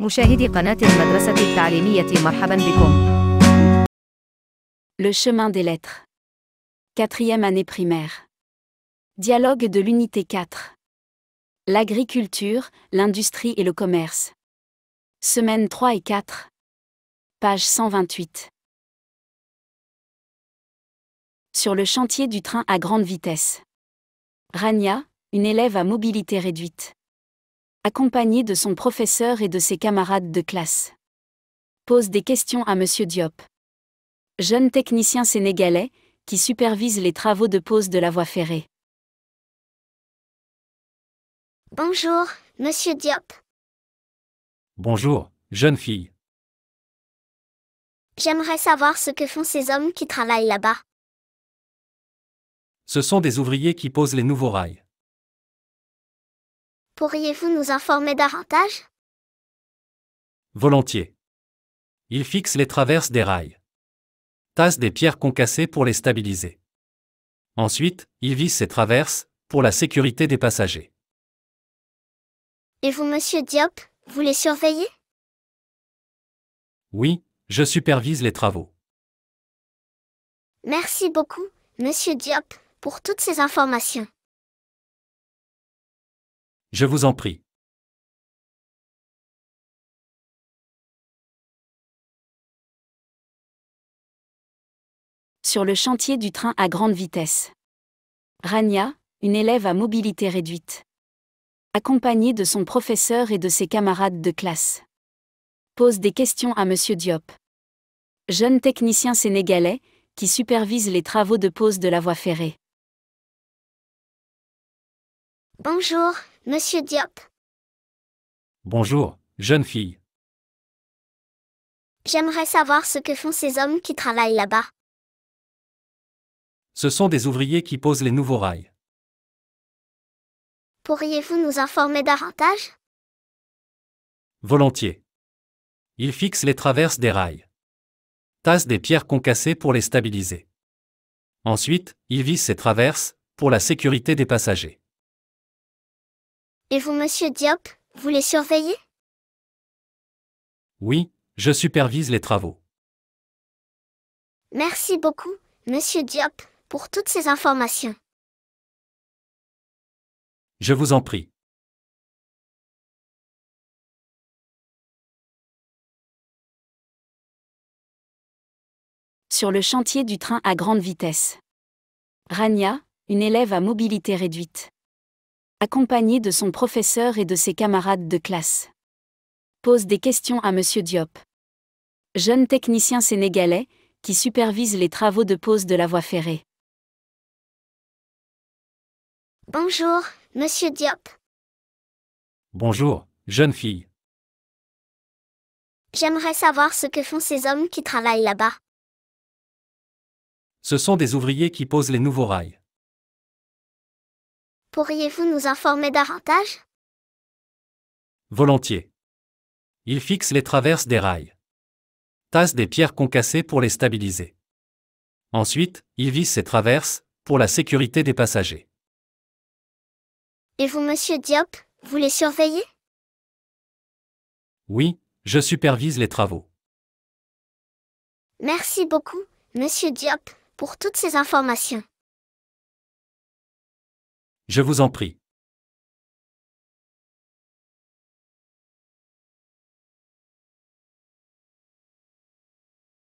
Le chemin des lettres. Quatrième année primaire. Dialogue de l'unité 4. L'agriculture, l'industrie et le commerce. Semaines 3 et 4. Page 128. Sur le chantier du train à grande vitesse. Rania, une élève à mobilité réduite accompagné de son professeur et de ses camarades de classe. Pose des questions à M. Diop. Jeune technicien sénégalais, qui supervise les travaux de pose de la voie ferrée. Bonjour, Monsieur Diop. Bonjour, jeune fille. J'aimerais savoir ce que font ces hommes qui travaillent là-bas. Ce sont des ouvriers qui posent les nouveaux rails. Pourriez-vous nous informer davantage Volontiers. Il fixe les traverses des rails. Tasse des pierres concassées pour les stabiliser. Ensuite, il vise ces traverses, pour la sécurité des passagers. Et vous, monsieur Diop, vous les surveillez Oui, je supervise les travaux. Merci beaucoup, monsieur Diop, pour toutes ces informations. Je vous en prie. Sur le chantier du train à grande vitesse. Rania, une élève à mobilité réduite. Accompagnée de son professeur et de ses camarades de classe. Pose des questions à M. Diop. Jeune technicien sénégalais, qui supervise les travaux de pose de la voie ferrée. Bonjour, Monsieur Diop. Bonjour, jeune fille. J'aimerais savoir ce que font ces hommes qui travaillent là-bas. Ce sont des ouvriers qui posent les nouveaux rails. Pourriez-vous nous informer davantage Volontiers. Ils fixent les traverses des rails. Tassent des pierres concassées pour les stabiliser. Ensuite, ils visent ces traverses, pour la sécurité des passagers. Et vous, monsieur Diop, vous les surveillez Oui, je supervise les travaux. Merci beaucoup, monsieur Diop, pour toutes ces informations. Je vous en prie. Sur le chantier du train à grande vitesse. Rania, une élève à mobilité réduite accompagné de son professeur et de ses camarades de classe. Pose des questions à M. Diop. Jeune technicien sénégalais, qui supervise les travaux de pose de la voie ferrée. Bonjour, Monsieur Diop. Bonjour, jeune fille. J'aimerais savoir ce que font ces hommes qui travaillent là-bas. Ce sont des ouvriers qui posent les nouveaux rails. Pourriez-vous nous informer davantage Volontiers. Il fixe les traverses des rails. Tasse des pierres concassées pour les stabiliser. Ensuite, il vise ces traverses, pour la sécurité des passagers. Et vous, monsieur Diop, vous les surveillez Oui, je supervise les travaux. Merci beaucoup, monsieur Diop, pour toutes ces informations. Je vous en prie.